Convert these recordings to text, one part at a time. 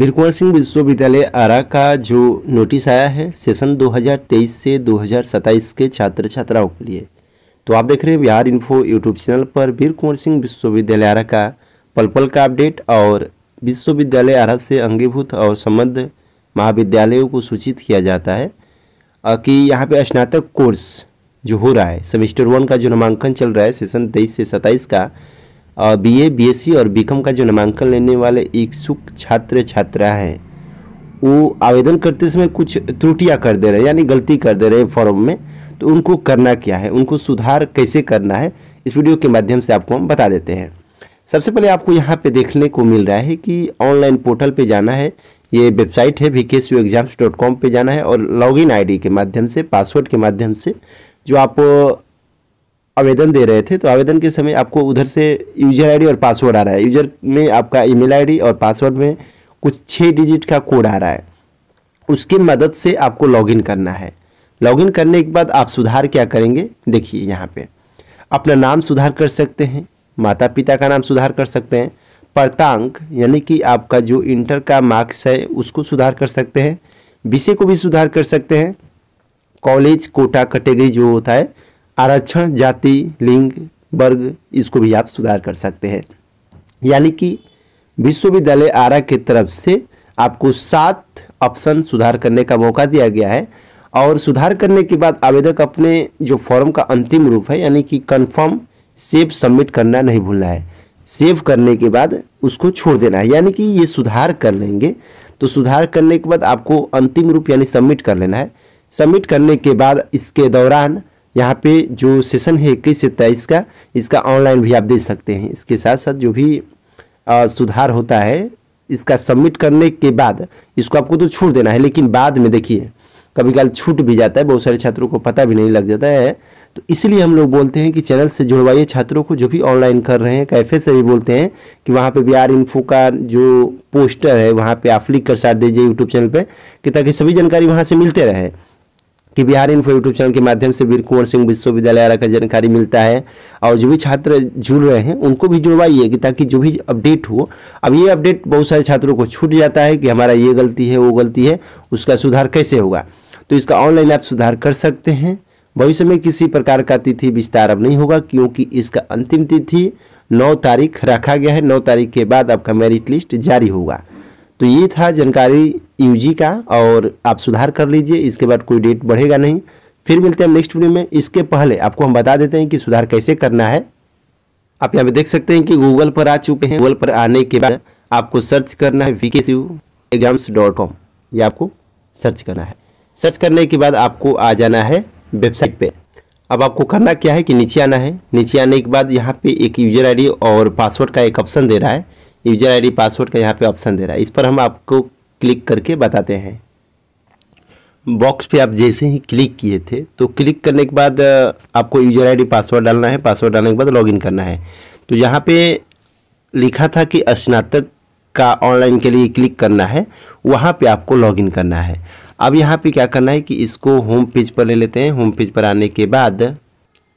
बिरकुआ सिंह विश्वविद्यालय आरा का जो नोटिस आया है सेशन 2023 से 2027 के छात्र छात्राओं के लिए तो आप देख रहे हैं बिहार इन्फो यूट्यूब चैनल पर वीर कुंवर सिंह विश्वविद्यालय आरा का पल पल का अपडेट और विश्वविद्यालय आरा से अंगीभूत और संबद्ध महाविद्यालयों को सूचित किया जाता है कि यहाँ पे स्नातक कोर्स जो हो रहा है सेमेस्टर वन का जो नामांकन चल रहा है सेशन तेईस से सत्ताईस का और बीए, बीएससी और बीकॉम का जो नामांकन लेने वाले इच्छुक छात्र छात्रा हैं वो आवेदन करते समय कुछ त्रुटियाँ कर दे रहे हैं यानी गलती कर दे रहे हैं फॉर्म में तो उनको करना क्या है उनको सुधार कैसे करना है इस वीडियो के माध्यम से आपको हम बता देते हैं सबसे पहले आपको यहाँ पे देखने को मिल रहा है कि ऑनलाइन पोर्टल पे जाना है ये वेबसाइट है वी के एग्जाम्स डॉट कॉम पर जाना है और लॉगिन आईडी के माध्यम से पासवर्ड के माध्यम से जो आप आवेदन दे रहे थे तो आवेदन के समय आपको उधर से यूजर आईडी और पासवर्ड आ रहा है यूजर में आपका ईमेल आईडी और पासवर्ड में कुछ छः डिजिट का कोड आ रहा है उसकी मदद से आपको लॉगिन करना है लॉगिन करने के बाद आप सुधार क्या करेंगे देखिए यहाँ पे अपना नाम सुधार कर सकते हैं माता पिता का नाम सुधार कर सकते हैं प्रतांक यानी कि आपका जो इंटर का मार्क्स है उसको सुधार कर सकते हैं विषय को भी सुधार कर सकते हैं कॉलेज कोटा कैटेगरी जो होता है आरक्षण जाति लिंग वर्ग इसको भी आप सुधार कर सकते हैं यानी कि विश्वविद्यालय आरा की तरफ से आपको सात ऑप्शन सुधार करने का मौका दिया गया है और सुधार करने के बाद आवेदक अपने जो फॉर्म का अंतिम रूप है यानी कि कंफर्म सेव सबमिट करना नहीं भूलना है सेव करने के बाद उसको छोड़ देना है यानी कि ये सुधार कर लेंगे तो सुधार करने के बाद आपको अंतिम रूप यानी सबमिट कर लेना है सबमिट करने के बाद इसके दौरान यहाँ पे जो सेशन है इक्कीस से तेईस का इसका ऑनलाइन भी आप दे सकते हैं इसके साथ साथ जो भी आ, सुधार होता है इसका सबमिट करने के बाद इसको आपको तो छूट देना है लेकिन बाद में देखिए कभी कल छूट भी जाता है बहुत सारे छात्रों को पता भी नहीं लग जाता है तो इसलिए हम लोग बोलते हैं कि चैनल से जुड़वाइए छात्रों को जो भी ऑनलाइन कर रहे हैं कैफे से भी बोलते हैं कि वहाँ पे बिहार इन्फो का जो पोस्टर है वहाँ पे आप क्लिक कर साथ दीजिए यूट्यूब चैनल पे कि ताकि सभी जानकारी वहाँ से मिलते रहे कि बिहार इन्फो यूट्यूब चैनल के माध्यम से वीर कुंवर सिंह विश्वविद्यालय का जानकारी मिलता है और जो भी छात्र जुड़ रहे हैं उनको भी जुड़वाइए कि ताकि जो भी अपडेट हो अब ये अपडेट बहुत सारे छात्रों को छूट जाता है कि हमारा ये गलती है वो गलती है उसका सुधार कैसे होगा तो इसका ऑनलाइन आप सुधार कर सकते हैं भविष्य में किसी प्रकार का तिथि विस्तार अब नहीं होगा क्योंकि इसका अंतिम तिथि नौ तारीख रखा गया है नौ तारीख के बाद आपका मेरिट लिस्ट जारी होगा तो ये था जानकारी यूजी का और आप सुधार कर लीजिए इसके बाद कोई डेट बढ़ेगा नहीं फिर मिलते हैं नेक्स्ट वीडियो में इसके पहले आपको हम बता देते हैं कि सुधार कैसे करना है आप यहाँ पे देख सकते हैं कि गूगल पर आ चुके हैं गूगल पर आने के बाद आपको सर्च करना है वी के एग्जाम्स डॉट कॉम ये आपको सर्च करना है सर्च करने के बाद आपको आ जाना है वेबसाइट पे अब आपको करना क्या है कि नीचे आना है नीचे आने के बाद यहाँ पे एक यूजर आईडी और पासवर्ड का एक ऑप्शन दे रहा है यूजर आईडी पासवर्ड का यहाँ पे ऑप्शन दे रहा है इस पर हम आपको क्लिक करके बताते हैं बॉक्स पे आप जैसे ही क्लिक किए थे तो क्लिक करने के बाद आपको यूजर आईडी पासवर्ड डालना है पासवर्ड डालने के बाद लॉगिन करना है तो यहाँ पे लिखा था कि स्नातक का ऑनलाइन के लिए क्लिक करना है वहाँ पर आपको लॉगिन करना है अब यहाँ पर क्या करना है कि इसको होम पेज पर ले लेते हैं होम पेज पर आने के बाद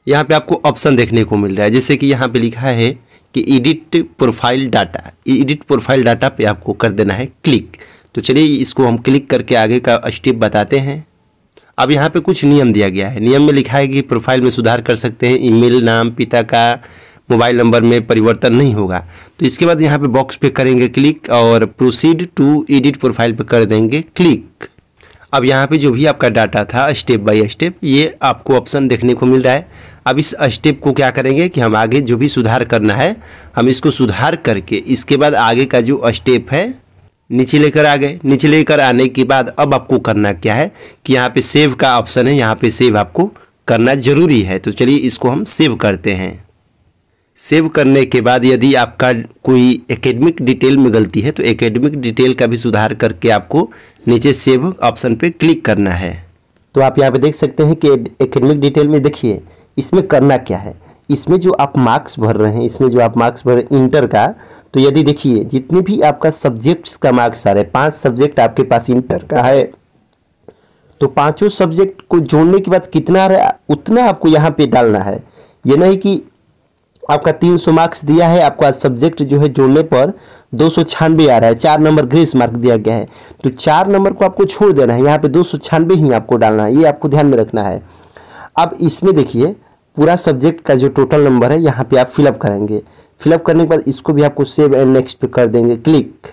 यहाँ पे आपको ऑप्शन देखने को मिल रहा है जैसे कि यहाँ पे लिखा है कि edit profile data edit profile data पे आपको कर देना है क्लिक तो चलिए इसको हम क्लिक करके आगे का स्टेप बताते हैं अब यहाँ पे कुछ नियम दिया गया है नियम में लिखा है कि प्रोफाइल में सुधार कर सकते हैं ईमेल नाम पिता का मोबाइल नंबर में परिवर्तन नहीं होगा तो इसके बाद यहाँ पे बॉक्स पे करेंगे क्लिक और प्रोसीड टू एडिट प्रोफाइल पे कर देंगे क्लिक अब यहाँ पे जो भी आपका डाटा था स्टेप बाय स्टेप ये आपको ऑप्शन देखने को मिल रहा है अब इस स्टेप को क्या करेंगे कि हम आगे जो भी सुधार करना है हम इसको सुधार करके इसके बाद आगे का जो स्टेप है नीचे लेकर आ गए नीचे लेकर आने के बाद अब आपको करना क्या है कि यहाँ पे सेव का ऑप्शन है यहाँ पे सेव आपको करना ज़रूरी है तो चलिए इसको हम सेव करते हैं सेव करने के बाद यदि आपका कोई एकेडमिक डिटेल में गलती है तो एकेडमिक डिटेल का भी सुधार करके आपको नीचे सेव ऑप्शन पे क्लिक करना है तो आप यहाँ पे देख सकते हैं कि एकेडमिक डिटेल में देखिए इसमें करना क्या है इसमें जो आप मार्क्स भर रहे हैं इसमें जो आप मार्क्स भर रहे हैं इंटर का तो यदि देखिए जितने भी आपका सब्जेक्ट्स का मार्क्स आ रहा है पाँच सब्जेक्ट आपके पास इंटर का है तो पाँचों सब्जेक्ट को जोड़ने के बाद कितना आ रहा है उतना आपको यहाँ पे डालना है ये नहीं कि आपका तीन सौ मार्क्स दिया है आपका सब्जेक्ट जो है जोड़ने पर दो सौ छियानबे आ रहा है चार नंबर ग्रेस मार्क दिया गया है तो चार नंबर को आपको छोड़ देना है यहाँ पे दो सौ छियानवे ही आपको डालना है ये आपको ध्यान में रखना है अब इसमें देखिए पूरा सब्जेक्ट का जो टोटल नंबर है यहाँ पे आप फिलअप करेंगे फिलअप करने के बाद इसको भी आपको सेव एंड नेक्स्ट पे कर देंगे क्लिक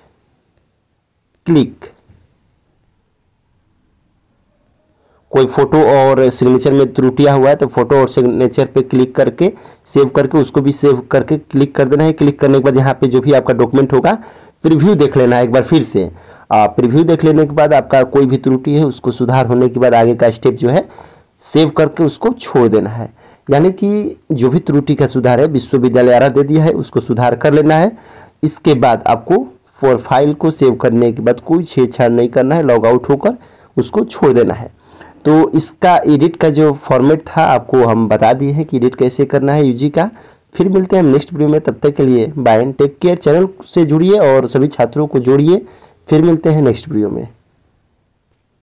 क्लिक कोई फ़ोटो और सिग्नेचर में त्रुटिया हुआ है तो फोटो और सिग्नेचर पे क्लिक करके सेव करके उसको भी सेव करके क्लिक कर देना है क्लिक करने के बाद यहाँ पे जो भी आपका डॉक्यूमेंट होगा प्रिव्यू देख लेना है एक बार फिर से आप प्रिव्यू देख लेने के बाद आपका कोई भी त्रुटि है उसको सुधार होने के बाद आगे का स्टेप जो है सेव करके उसको छोड़ देना है यानी कि जो भी त्रुटि का सुधार है विश्वविद्यालय आरा दे दिया है उसको सुधार कर लेना है इसके बाद आपको फॉर फाइल को सेव करने के बाद कोई छेड़छाड़ नहीं करना है लॉग आउट होकर उसको छोड़ देना है तो इसका एडिट का जो फॉर्मेट था आपको हम बता दिए हैं कि एडिट कैसे करना है यूजी का फिर मिलते हैं हम नेक्स्ट वीडियो में तब तक के लिए bye and take care channel से जुड़िए और सभी छात्रों को जोड़िए फिर मिलते हैं नेक्स्ट वीडियो में